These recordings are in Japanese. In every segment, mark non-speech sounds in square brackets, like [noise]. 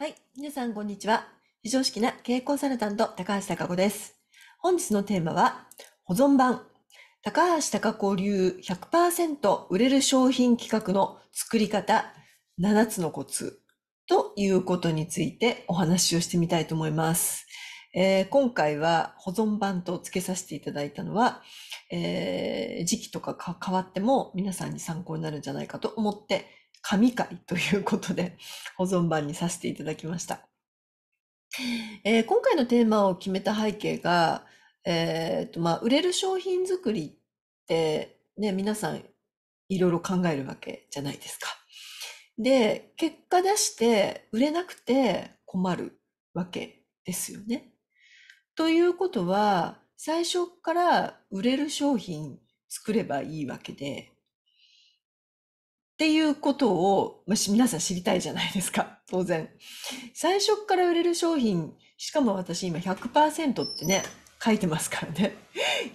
はい。皆さん、こんにちは。非常識な経営コンサルタント、高橋貴子です。本日のテーマは、保存版。高橋貴子流100%売れる商品企画の作り方、7つのコツということについてお話をしてみたいと思います。えー、今回は保存版と付けさせていただいたのは、えー、時期とか変わっても皆さんに参考になるんじゃないかと思って神回ということで保存版にさせていただきました。えー、今回のテーマを決めた背景が、えーとまあ、売れる商品作りって、ね、皆さんいろいろ考えるわけじゃないですか。で結果出して売れなくて困るわけですよね。ということは最初から売れる商品作ればいいわけでっていうことを、まあ、皆さん知りたいじゃないですか。[laughs] 当然。最初から売れる商品、しかも私今100%ってね、書いてますからね。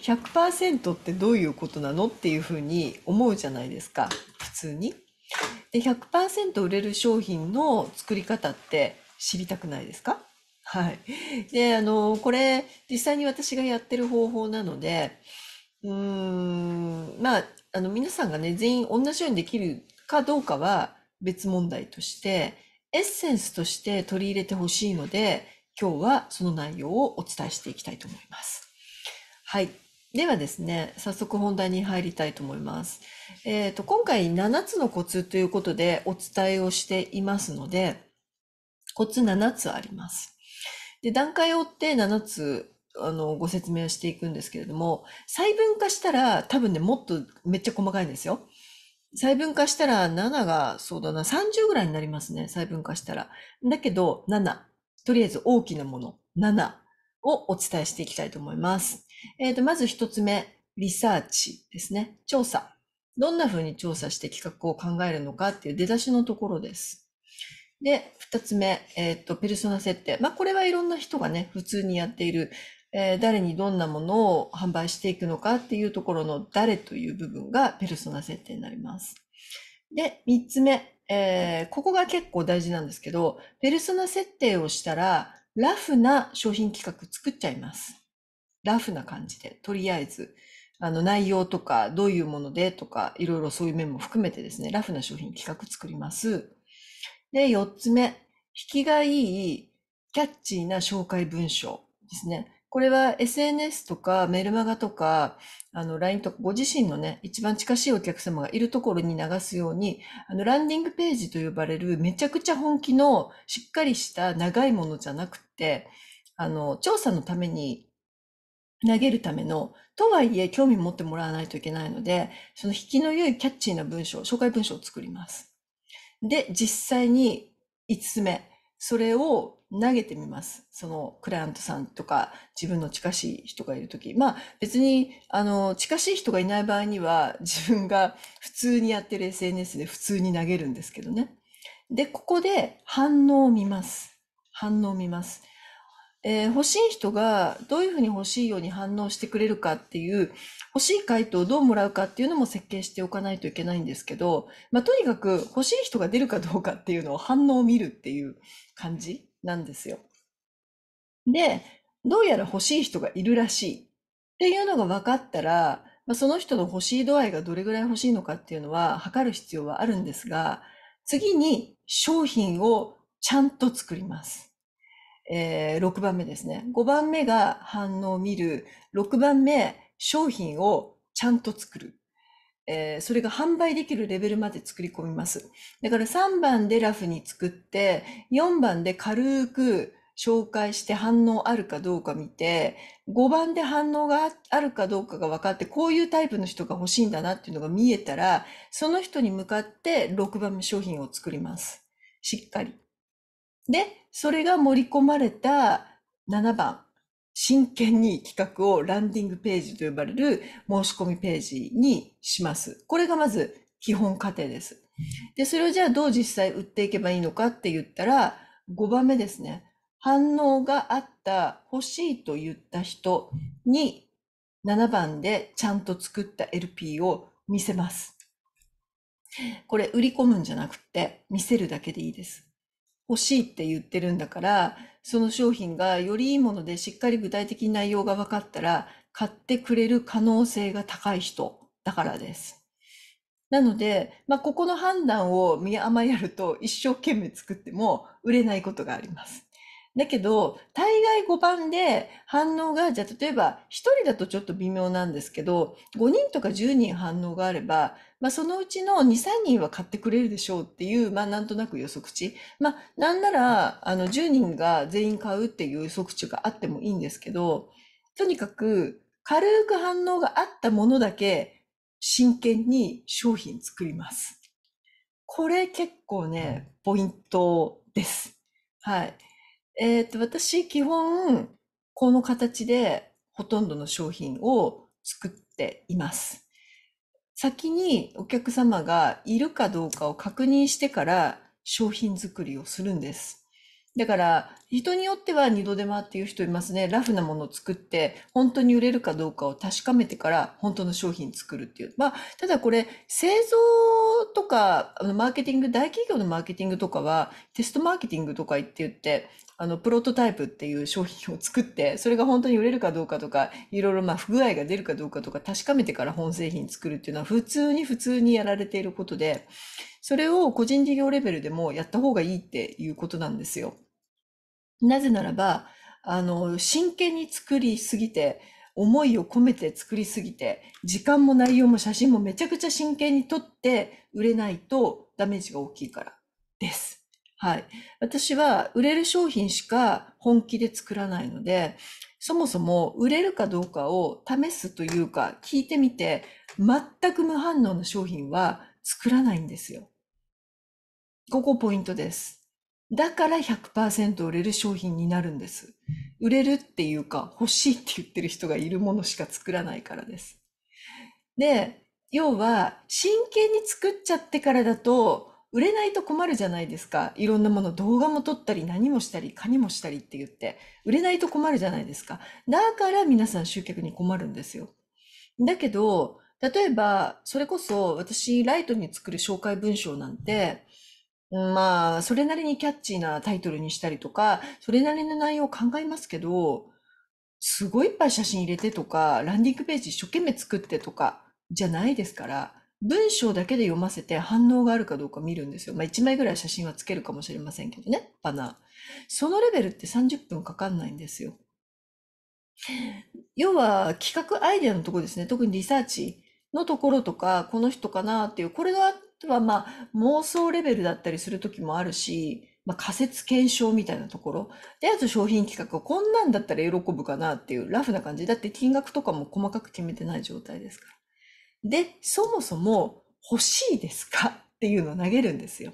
100% [laughs] ってどういうことなのっていうふうに思うじゃないですか。普通に。で、100%売れる商品の作り方って知りたくないですかはい。で、あの、これ、実際に私がやってる方法なので、うーん、まあ、あの、皆さんがね、全員同じようにできるかどうかは別問題として、エッセンスとして取り入れてほしいので、今日はその内容をお伝えしていきたいと思います。はい。ではですね、早速本題に入りたいと思います。えっ、ー、と、今回7つのコツということでお伝えをしていますので、コツ7つあります。で、段階を追って7つ、あの、ご説明をしていくんですけれども、細分化したら多分ね、もっとめっちゃ細かいんですよ。細分化したら7が、そうだな、30ぐらいになりますね、細分化したら。だけど、7。とりあえず大きなもの、7をお伝えしていきたいと思います。えっ、ー、と、まず1つ目、リサーチですね。調査。どんな風に調査して企画を考えるのかっていう出だしのところです。で、2つ目、えっ、ー、と、ペルソナ設定。まあ、これはいろんな人がね、普通にやっているえー、誰にどんなものを販売していくのかっていうところの誰という部分がペルソナ設定になります。で、3つ目、えー、ここが結構大事なんですけど、ペルソナ設定をしたら、ラフな商品企画作っちゃいます。ラフな感じで、とりあえず、あの内容とか、どういうものでとか、いろいろそういう面も含めてですね、ラフな商品企画作ります。で、4つ目、引きがいい、キャッチーな紹介文章ですね。これは SNS とかメルマガとか、あの LINE とかご自身のね、一番近しいお客様がいるところに流すように、あのランディングページと呼ばれるめちゃくちゃ本気のしっかりした長いものじゃなくて、あの、調査のために投げるための、とはいえ興味持ってもらわないといけないので、その引きの良いキャッチーな文章、紹介文章を作ります。で、実際に5つ目、それを投げてみます。そのクライアントさんとか自分の近しい人がいるとき。まあ別に、あの、近しい人がいない場合には自分が普通にやってる SNS で普通に投げるんですけどね。で、ここで反応を見ます。反応を見ます。えー、欲しい人がどういうふうに欲しいように反応してくれるかっていう、欲しい回答をどうもらうかっていうのも設計しておかないといけないんですけど、まあ、とにかく欲しい人が出るかどうかっていうのを反応を見るっていう感じなんですよ。で、どうやら欲しい人がいるらしいっていうのが分かったら、まあ、その人の欲しい度合いがどれぐらい欲しいのかっていうのは測る必要はあるんですが、次に商品をちゃんと作ります。えー、6番目ですね。5番目が反応を見る。6番目、商品をちゃんと作る。えー、それが販売できるレベルまで作り込みます。だから3番でラフに作って、4番で軽く紹介して反応あるかどうか見て、5番で反応があるかどうかが分かって、こういうタイプの人が欲しいんだなっていうのが見えたら、その人に向かって6番目商品を作ります。しっかり。で、それが盛り込まれた7番。真剣に企画をランディングページと呼ばれる申し込みページにします。これがまず基本過程です。で、それをじゃあどう実際売っていけばいいのかって言ったら、5番目ですね。反応があった、欲しいと言った人に、7番でちゃんと作った LP を見せます。これ売り込むんじゃなくて見せるだけでいいです。欲しいって言ってるんだから、その商品がよりいいものでしっかり具体的に内容が分かったら買ってくれる可能性が高い人だからです。なので、まあ、ここの判断を見余やると一生懸命作っても売れないことがあります。だけど、大概5番で反応が、じゃあ例えば1人だとちょっと微妙なんですけど、5人とか10人反応があれば、まあ、そのうちの2、3人は買ってくれるでしょうっていう、まあ、なんとなく予測値。まあ、なんなら、あの、10人が全員買うっていう予測値があってもいいんですけど、とにかく、軽く反応があったものだけ、真剣に商品作ります。これ結構ね、ポイントです。はい。えー、っと、私、基本、この形で、ほとんどの商品を作っています。先にお客様がいるかどうかを確認してから商品作りをするんです。だから、人によっては二度手間っていう人いますね。ラフなものを作って、本当に売れるかどうかを確かめてから、本当の商品作るっていう。まあ、ただこれ、製造とか、あのマーケティング、大企業のマーケティングとかは、テストマーケティングとか言って言って、あのプロトタイプっていう商品を作って [laughs] それが本当に売れるかどうかとかいろいろまあ不具合が出るかどうかとか確かめてから本製品作るっていうのは普通に普通にやられていることでそれを個人事業レベルでもやった方がいいっていうことなんですよ。なぜならばあの真剣に作りすぎて思いを込めて作りすぎて時間も内容も写真もめちゃくちゃ真剣に撮って売れないとダメージが大きいからです。はい。私は売れる商品しか本気で作らないので、そもそも売れるかどうかを試すというか聞いてみて、全く無反応の商品は作らないんですよ。ここポイントです。だから100%売れる商品になるんです。売れるっていうか欲しいって言ってる人がいるものしか作らないからです。で、要は真剣に作っちゃってからだと売れないと困るじゃないですか。いろんなもの、動画も撮ったり、何もしたり、カニもしたりって言って、売れないと困るじゃないですか。だから皆さん集客に困るんですよ。だけど、例えば、それこそ私、ライトに作る紹介文章なんて、まあ、それなりにキャッチーなタイトルにしたりとか、それなりの内容を考えますけど、すごいいっぱい写真入れてとか、ランディングページ一生懸命作ってとか、じゃないですから、文章だけで読ませて反応があるかどうか見るんですよ。まあ、1枚ぐらい写真はつけるかもしれませんけどね、バナー。そのレベルって30分かかんないんですよ。要は企画アイデアのとこですね。特にリサーチのところとか、この人かなっていう、これはまあ妄想レベルだったりする時もあるし、まあ、仮説検証みたいなところ。で、あと商品企画をこんなんだったら喜ぶかなっていうラフな感じ。だって金額とかも細かく決めてない状態ですから。で、そもそも欲しいですかっていうのを投げるんですよ。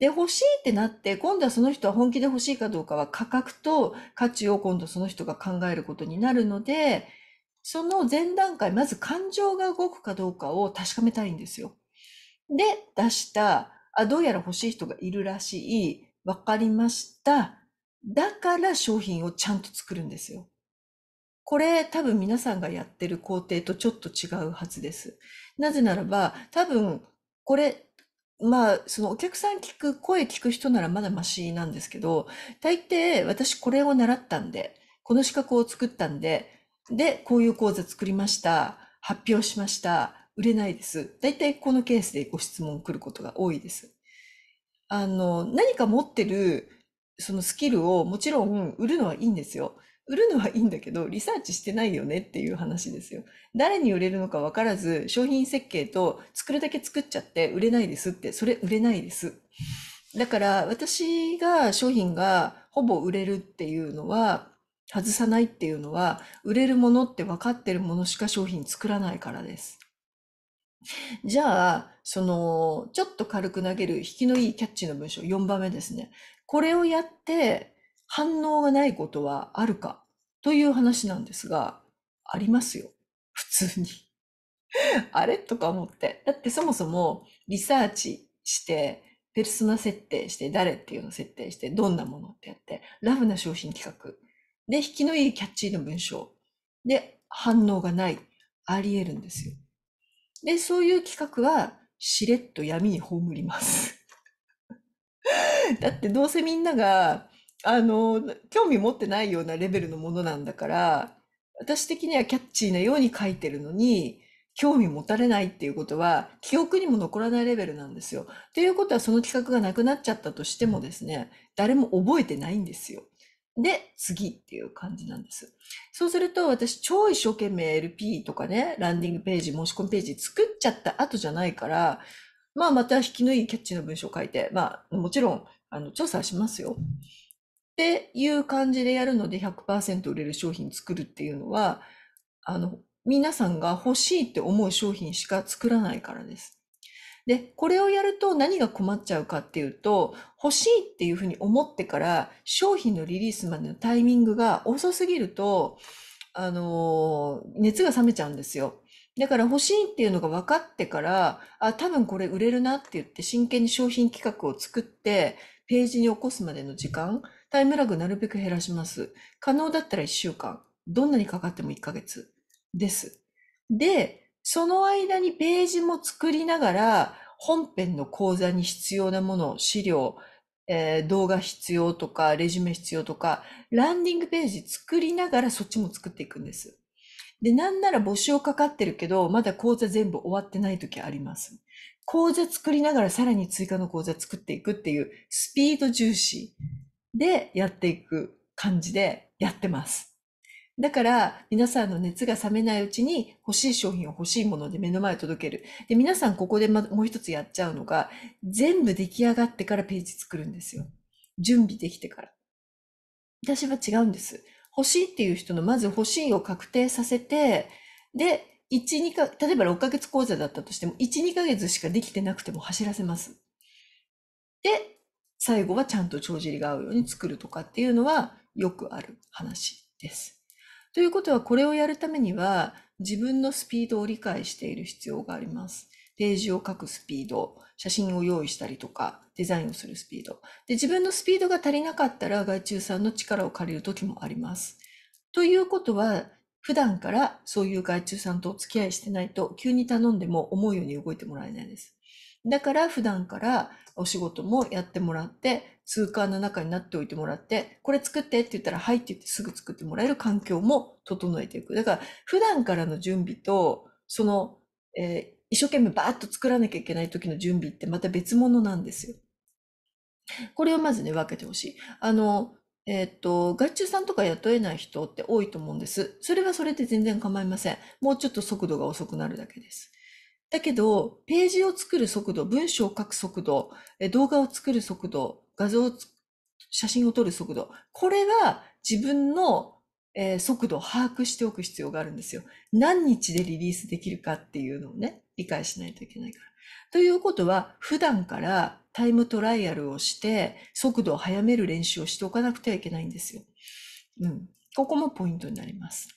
で、欲しいってなって、今度はその人は本気で欲しいかどうかは価格と価値を今度その人が考えることになるので、その前段階、まず感情が動くかどうかを確かめたいんですよ。で、出した、あ、どうやら欲しい人がいるらしい、わかりました。だから商品をちゃんと作るんですよ。これ多分皆さんがやってる工程とちょっと違うはずです。なぜならば、多分これ、まあ、そのお客さん聞く、声聞く人ならまだましなんですけど、大抵私これを習ったんで、この資格を作ったんで、で、こういう講座作りました、発表しました、売れないです。大体このケースでご質問来ることが多いです。あの、何か持ってるそのスキルをもちろん売るのはいいんですよ。売るのはいいんだけど、リサーチしてないよねっていう話ですよ。誰に売れるのか分からず、商品設計と作るだけ作っちゃって売れないですって、それ売れないです。だから私が商品がほぼ売れるっていうのは、外さないっていうのは、売れるものって分かってるものしか商品作らないからです。じゃあ、その、ちょっと軽く投げる引きのいいキャッチの文章、4番目ですね。これをやって反応がないことはあるかという話なんですが、ありますよ。普通に。[laughs] あれとか思って。だってそもそもリサーチして、ペルソナ設定して、誰っていうのを設定して、どんなものってやって、ラフな商品企画。で、引きのいいキャッチーな文章。で、反応がない。あり得るんですよ。で、そういう企画は、しれっと闇に葬ります。[laughs] だってどうせみんながあの、興味持ってないようなレベルのものなんだから、私的にはキャッチーなように書いてるのに、興味持たれないっていうことは、記憶にも残らないレベルなんですよ。ということは、その企画がなくなっちゃったとしてもですね、誰も覚えてないんですよ。で、次っていう感じなんです。そうすると、私、超一生懸命 LP とかね、ランディングページ、申し込みページ作っちゃった後じゃないから、まあ、また引きのいいキャッチーな文章を書いて、まあ、もちろん、あの、調査はしますよ。っていう感じでやるので100%売れる商品作るっていうのは、あの、皆さんが欲しいって思う商品しか作らないからです。で、これをやると何が困っちゃうかっていうと、欲しいっていうふうに思ってから商品のリリースまでのタイミングが遅すぎると、あの、熱が冷めちゃうんですよ。だから欲しいっていうのが分かってから、あ、多分これ売れるなって言って真剣に商品企画を作って、ページに起こすまでの時間、タイムラグなるべく減らします。可能だったら1週間。どんなにかかっても1ヶ月です。で、その間にページも作りながら、本編の講座に必要なもの、資料、えー、動画必要とか、レジュメ必要とか、ランディングページ作りながらそっちも作っていくんです。で、なんなら募集をかかってるけど、まだ講座全部終わってない時あります。講座作りながらさらに追加の講座作っていくっていうスピード重視でやっていく感じでやってます。だから皆さんの熱が冷めないうちに欲しい商品を欲しいもので目の前に届ける。で、皆さんここで、もう一つやっちゃうのが、全部出来上がってからページ作るんですよ。準備できてから。私は違うんです。欲しいっていう人のまず欲しいを確定させて、で、1、2か、例えば6ヶ月講座だったとしても、1、2ヶ月しかできてなくても走らせます。で、最後はちゃんと帳尻が合うように作るとかっていうのはよくある話です。ということはこれをやるためには自分のスピードを理解している必要があります。ページを書くスピード、写真を用意したりとか、デザインをするスピード。で、自分のスピードが足りなかったら、外注さんの力を借りる時もあります。ということは、普段からそういう外注さんとお付き合いしてないと、急に頼んでも思うように動いてもらえないです。だから普段からお仕事もやってもらって、通貨の中になっておいてもらって、これ作ってって言ったら、はいって言ってすぐ作ってもらえる環境も整えていく。だから普段からの準備と、その、えー、一生懸命バーッと作らなきゃいけない時の準備ってまた別物なんですよ。これをまずね、分けてほしい。あの、えっ、と、外注さんとか雇えない人って多いと思うんです。それはそれで全然構いません。もうちょっと速度が遅くなるだけです。だけど、ページを作る速度、文章を書く速度、動画を作る速度、画像を、写真を撮る速度、これは自分の速度を把握しておく必要があるんですよ。何日でリリースできるかっていうのをね、理解しないといけないから。ということは、普段からタイムトライアルをして、速度を速める練習をしておかなくてはいけないんですよ。うん。ここもポイントになります。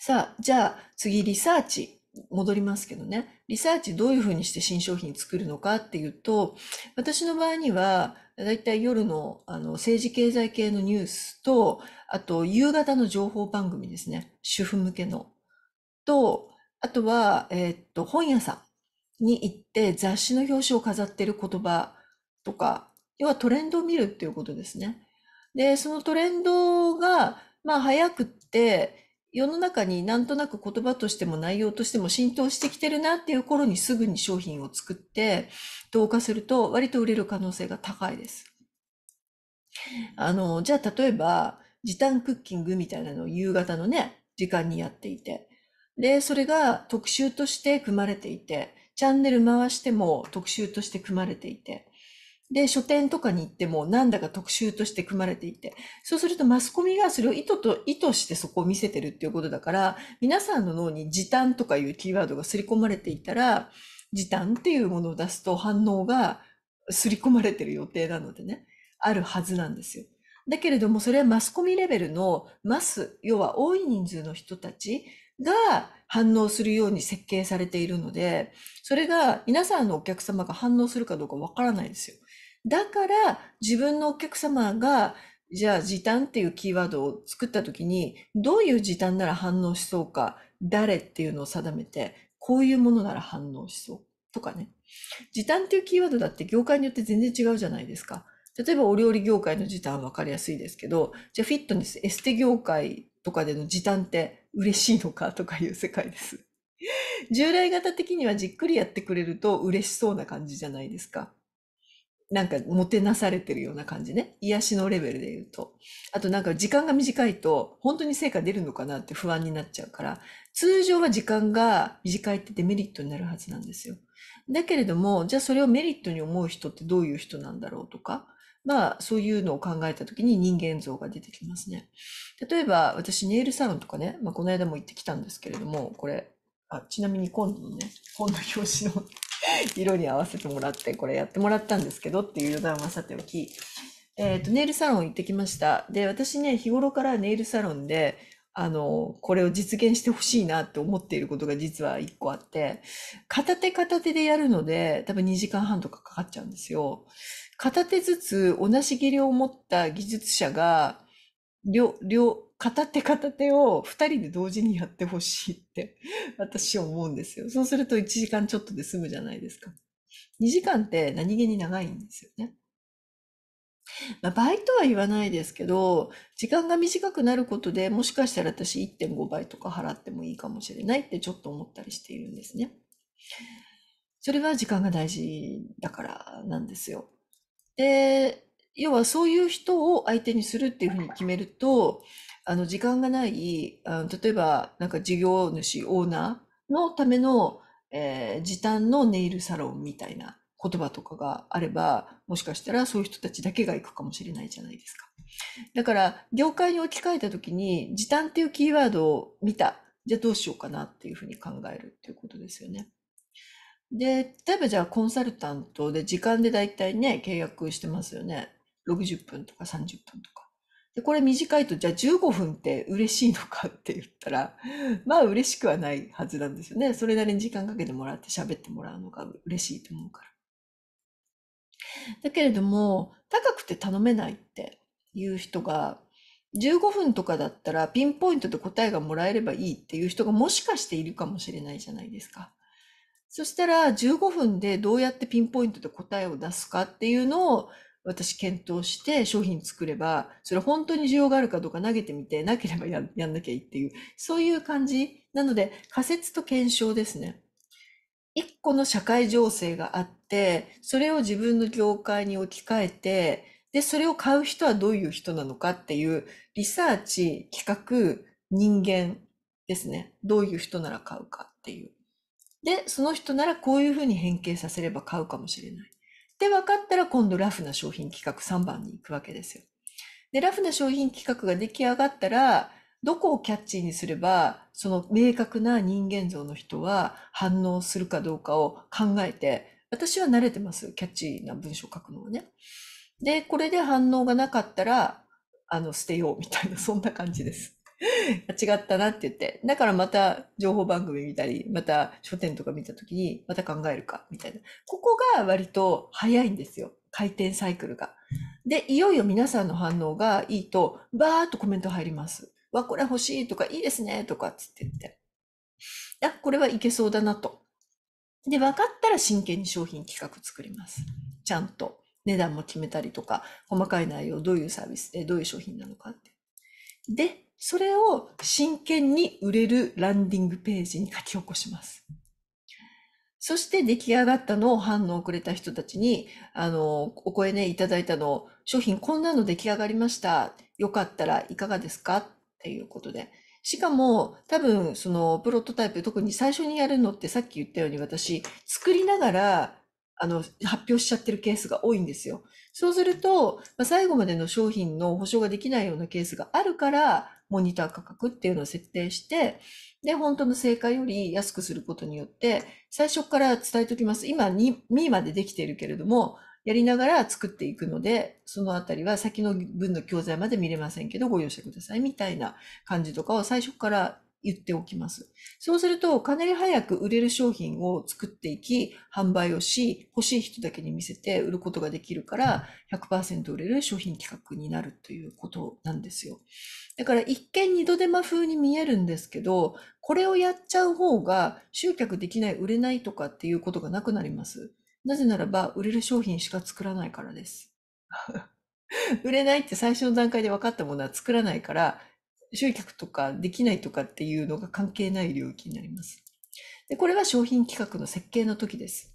さあ、じゃあ次、リサーチ。戻りますけどね、リサーチどういうふうにして新商品作るのかっていうと、私の場合には、だいたい夜のあの政治経済系のニュースと、あと夕方の情報番組ですね、主婦向けの。と、あとは、えー、っと、本屋さんに行って雑誌の表紙を飾ってる言葉とか、要はトレンドを見るっていうことですね。で、そのトレンドが、まあ早くって、世の中になんとなく言葉としても内容としても浸透してきてるなっていう頃にすぐに商品を作って投下すると割と売れる可能性が高いです。あの、じゃあ例えば時短クッキングみたいなのを夕方のね、時間にやっていて。で、それが特集として組まれていて、チャンネル回しても特集として組まれていて。で、書店とかに行っても、なんだか特集として組まれていて、そうするとマスコミがそれを意図と、意図してそこを見せてるっていうことだから、皆さんの脳に時短とかいうキーワードが刷り込まれていたら、時短っていうものを出すと反応が刷り込まれてる予定なのでね、あるはずなんですよ。だけれども、それはマスコミレベルのマス、要は多い人数の人たちが反応するように設計されているので、それが皆さんのお客様が反応するかどうかわからないですよ。だから自分のお客様がじゃあ時短っていうキーワードを作った時にどういう時短なら反応しそうか誰っていうのを定めてこういうものなら反応しそうとかね時短っていうキーワードだって業界によって全然違うじゃないですか例えばお料理業界の時短分かりやすいですけどじゃあフィットネスエステ業界とかでの時短って嬉しいのかとかいう世界です従来型的にはじっくりやってくれると嬉しそうな感じじゃないですかなんかもてなされてるような感じね。癒しのレベルで言うと。あとなんか時間が短いと本当に成果出るのかなって不安になっちゃうから、通常は時間が短いってデメリットになるはずなんですよ。だけれども、じゃあそれをメリットに思う人ってどういう人なんだろうとか、まあそういうのを考えた時に人間像が出てきますね。例えば私ネイルサロンとかね、まあこの間も行ってきたんですけれども、これ、あちなみに今度のね、本の表紙の [laughs] 色に合わせてもらって、これやってもらったんですけどっていう余談はさておき、えっ、ー、と、ネイルサロン行ってきました。で、私ね、日頃からネイルサロンで、あの、これを実現してほしいなって思っていることが実は一個あって、片手片手でやるので、多分2時間半とかかかっちゃうんですよ。片手ずつ同じ技量を持った技術者が、両、両、片手片手を二人で同時にやってほしいって私は思うんですよ。そうすると一時間ちょっとで済むじゃないですか。二時間って何気に長いんですよね。まあ、倍とは言わないですけど、時間が短くなることでもしかしたら私1.5倍とか払ってもいいかもしれないってちょっと思ったりしているんですね。それは時間が大事だからなんですよ。で、要はそういう人を相手にするっていうふうに決めると、あの、時間がない、あの例えば、なんか事業主、オーナーのための、えー、時短のネイルサロンみたいな言葉とかがあれば、もしかしたらそういう人たちだけが行くかもしれないじゃないですか。だから、業界に置き換えた時に、時短っていうキーワードを見た。じゃあどうしようかなっていうふうに考えるっていうことですよね。で、例えばじゃあコンサルタントで時間で大体ね、契約してますよね。60分とか30分とか。で、これ短いと、じゃあ15分って嬉しいのかって言ったら、[laughs] まあ嬉しくはないはずなんですよね。それなりに時間かけてもらって喋ってもらうのが嬉しいと思うから。だけれども、高くて頼めないっていう人が、15分とかだったらピンポイントで答えがもらえればいいっていう人がもしかしているかもしれないじゃないですか。そしたら15分でどうやってピンポイントで答えを出すかっていうのを私検討して商品作れば、それ本当に需要があるかどうか投げてみて、なければややんなきゃいいっていう、そういう感じ。なので、仮説と検証ですね。一個の社会情勢があって、それを自分の業界に置き換えて、で、それを買う人はどういう人なのかっていう、リサーチ、企画、人間ですね。どういう人なら買うかっていう。で、その人ならこういうふうに変形させれば買うかもしれない。って分かったら今度ラフな商品企画3番に行くわけですよ。で、ラフな商品企画が出来上がったら、どこをキャッチーにすれば、その明確な人間像の人は反応するかどうかを考えて、私は慣れてます。キャッチーな文章を書くのはね。で、これで反応がなかったら、あの、捨てようみたいな、そんな感じです。違ったなって言って。だからまた情報番組見たり、また書店とか見た時に、また考えるか、みたいな。ここが割と早いんですよ。回転サイクルが。で、いよいよ皆さんの反応がいいと、バーっとコメント入ります。わ、これ欲しいとか、いいですね、とか、つって言って。あ、これはいけそうだなと。で、分かったら真剣に商品企画作ります。ちゃんと。値段も決めたりとか、細かい内容、どういうサービスで、どういう商品なのかって。で、それを真剣に売れるランディングページに書き起こします。そして出来上がったのを反応をくれた人たちに、あの、お声ね、いただいたの、商品こんなの出来上がりました。よかったらいかがですかっていうことで。しかも、多分、その、プロトタイプ、特に最初にやるのってさっき言ったように私、作りながら、あの、発表しちゃってるケースが多いんですよ。そうすると、まあ、最後までの商品の保証ができないようなケースがあるから、モニター価格っていうのを設定して、で、本当の正解より安くすることによって、最初から伝えておきます。今2、2までできているけれども、やりながら作っていくので、そのあたりは先の分の教材まで見れませんけど、ご容赦くださいみたいな感じとかを最初から言っておきます。そうすると、かなり早く売れる商品を作っていき、販売をし、欲しい人だけに見せて売ることができるから、100%売れる商品企画になるということなんですよ。だから一見二度手間風に見えるんですけど、これをやっちゃう方が集客できない、売れないとかっていうことがなくなります。なぜならば、売れる商品しか作らないからです。[laughs] 売れないって最初の段階で分かったものは作らないから、集客とかできないとかっていうのが関係ない領域になります。でこれは商品企画の設計の時です。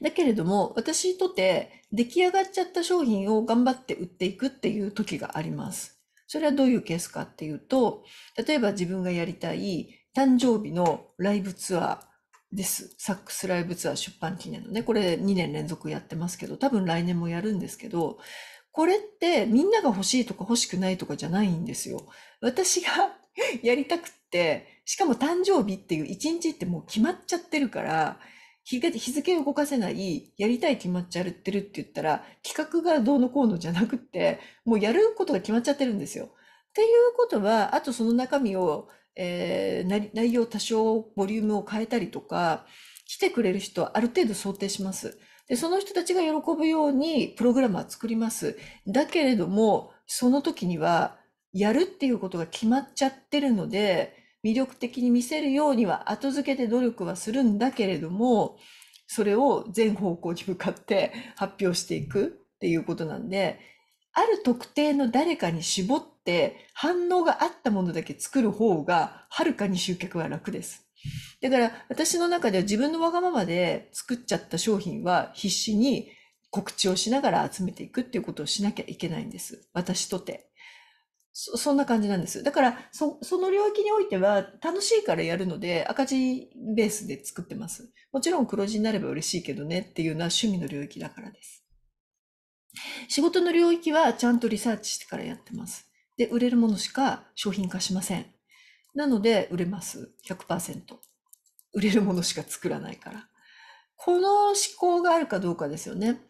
だけれども私にとって出来上がっちゃった商品を頑張って売っていくっていう時があります。それはどういうケースかっていうと例えば自分がやりたい誕生日のライブツアーです。サックスライブツアー出版記念のね、これ2年連続やってますけど、多分来年もやるんですけど、これってみんなが欲しいとか欲しくないとかじゃないんですよ。私が [laughs] やりたくって、しかも誕生日っていう一日ってもう決まっちゃってるから、日付を動かせない、やりたい決まっちゃってるって言ったら、企画がどうのこうのじゃなくって、もうやることが決まっちゃってるんですよ。っていうことは、あとその中身を、えー、内容多少ボリュームを変えたりとか、来てくれる人はある程度想定します。で、その人たちが喜ぶようにプログラムは作ります。だけれども、その時には、やるっていうことが決まっちゃってるので、魅力的に見せるようには後付けで努力はするんだけれども、それを全方向に向かって発表していくっていうことなんで、ある特定の誰かに絞って反応があったものだけ作る方がはるかに集客は楽です。だから私の中では自分のわがままで作っちゃった商品は必死に告知をしながら集めていくっていうことをしなきゃいけないんです。私とて。そそんな感じなんです。だから、そ、その領域においては楽しいからやるので赤字ベースで作ってます。もちろん黒字になれば嬉しいけどねっていうのは趣味の領域だからです。仕事の領域はちゃんとリサーチしてからやってます。で、売れるものしか商品化しません。なので売れます100%売れるものしか作らないからこの思考があるかどうかですよね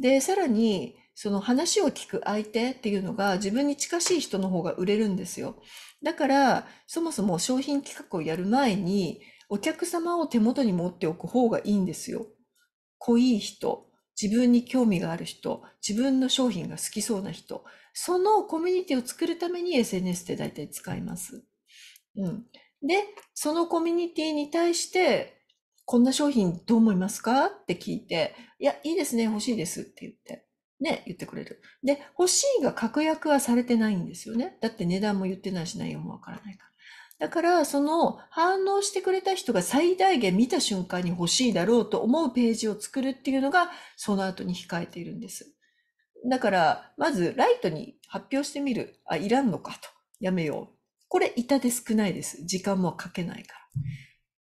でさらにその話を聞く相手っていうのが自分に近しい人の方が売れるんですよだからそもそも商品企画をやる前にお客様を手元に持っておく方がいいんですよ濃い人自分に興味がある人自分の商品が好きそうな人そのコミュニティを作るために SNS って大体使います。うん。で、そのコミュニティに対して、こんな商品どう思いますかって聞いて、いや、いいですね、欲しいですって言って、ね、言ってくれる。で、欲しいが確約はされてないんですよね。だって値段も言ってないし内容もわからないから。だから、その反応してくれた人が最大限見た瞬間に欲しいだろうと思うページを作るっていうのが、その後に控えているんです。だから、まずライトに発表してみる。あ、いらんのかと。やめようこれ痛手少ないです。時間もかけないか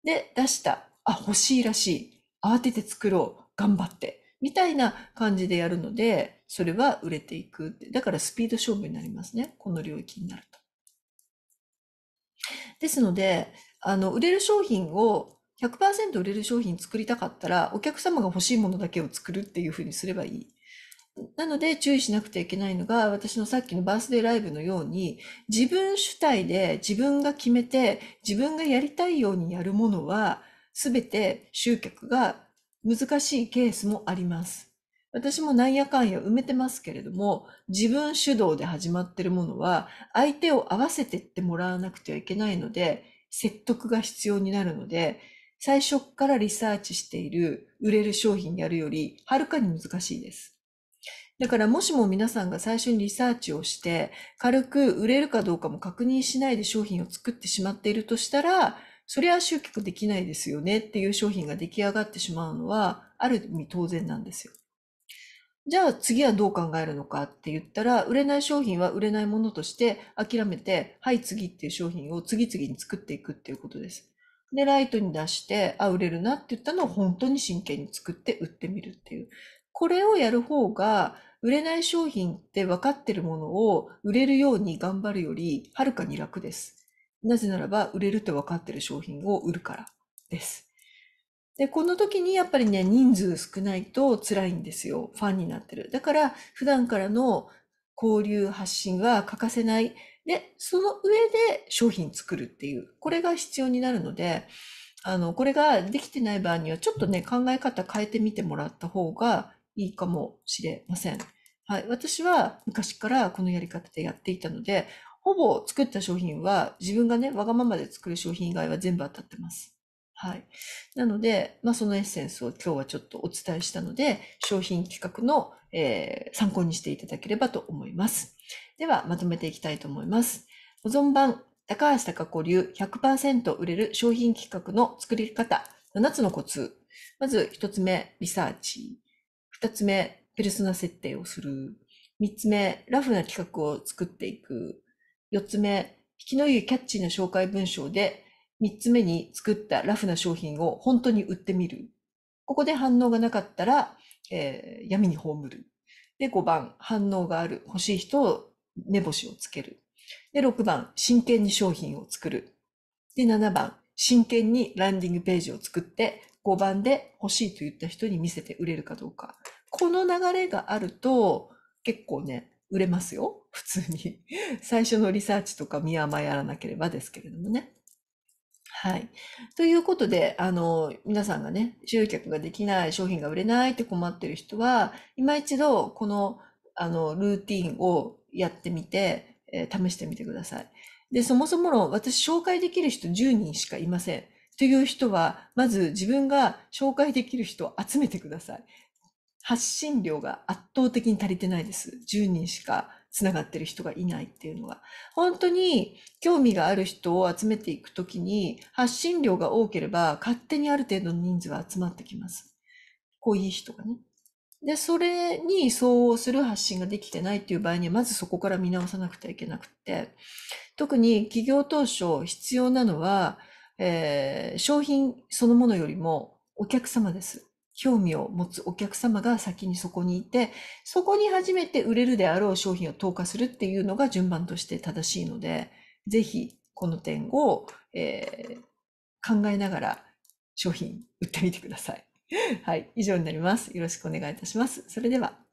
ら。で、出した。あ、欲しいらしい。慌てて作ろう。頑張って。みたいな感じでやるので、それは売れていくって。だからスピード勝負になりますね。この領域になると。ですので、あの、売れる商品を100%売れる商品作りたかったら、お客様が欲しいものだけを作るっていうふうにすればいいなので注意しなくてはいけないのが、私のさっきのバースデーライブのように、自分主体で自分が決めて、自分がやりたいようにやるものは、すべて集客が難しいケースもあります。私もなんやかんや埋めてますけれども、自分主導で始まってるものは、相手を合わせてってもらわなくてはいけないので、説得が必要になるので、最初からリサーチしている売れる商品やるより、はるかに難しいです。だからもしも皆さんが最初にリサーチをして、軽く売れるかどうかも確認しないで商品を作ってしまっているとしたら、それは集客できないですよねっていう商品が出来上がってしまうのは、ある意味当然なんですよ。じゃあ次はどう考えるのかって言ったら、売れない商品は売れないものとして諦めて、はい次っていう商品を次々に作っていくっていうことです。で、ライトに出して、あ、売れるなって言ったのを本当に真剣に作って売ってみるっていう。これをやる方が、売れない商品って分かってるものを売れるように頑張るより、はるかに楽です。なぜならば、売れるって分かってる商品を売るからです。で、この時にやっぱりね、人数少ないと辛いんですよ。ファンになってる。だから、普段からの交流発信は欠かせない。で、その上で商品作るっていう、これが必要になるので、あの、これができてない場合には、ちょっとね、考え方変えてみてもらった方がいいかもしれません。はい、私は昔からこのやり方でやっていたので、ほぼ作った商品は自分がね、わがままで作る商品以外は全部当たってます。はい。なので、まあ、そのエッセンスを今日はちょっとお伝えしたので、商品企画の、えー、参考にしていただければと思います。では、まとめていきたいと思います。保存版、高橋貴子流100%売れる商品企画の作り方、7つのコツ。まず1つ目、リサーチ。2つ目、ペルソナ設定をする。3つ目、ラフな企画を作っていく。4つ目、引きのいいキャッチーな紹介文章で、3つ目に作ったラフな商品を本当に売ってみる。ここで反応がなかったら、えー、闇に葬る。で、5番、反応がある。欲しい人を目星をつける。で、6番、真剣に商品を作る。で、7番、真剣にランディングページを作って、5番で欲しいと言った人に見せて売れるかどうか。この流れがあると結構ね、売れますよ。普通に。[laughs] 最初のリサーチとか見余やらなければですけれどもね。はい。ということで、あの、皆さんがね、集客ができない、商品が売れないって困ってる人は、今一度、この、あの、ルーティンをやってみて、えー、試してみてください。で、そもそもの、私、紹介できる人10人しかいません。という人は、まず自分が紹介できる人を集めてください。発信量が圧倒的に足りてないです。10人しかつながってる人がいないっていうのは。本当に興味がある人を集めていくときに、発信量が多ければ、勝手にある程度の人数は集まってきます。こういう人がね。で、それに相応する発信ができてないっていう場合には、まずそこから見直さなくてはいけなくて、特に企業当初必要なのは、えー、商品そのものよりもお客様です。興味を持つお客様が先にそこにいて、そこに初めて売れるであろう商品を投下するっていうのが順番として正しいので、ぜひこの点を、えー、考えながら商品売ってみてください。はい、以上になります。よろしくお願いいたします。それでは。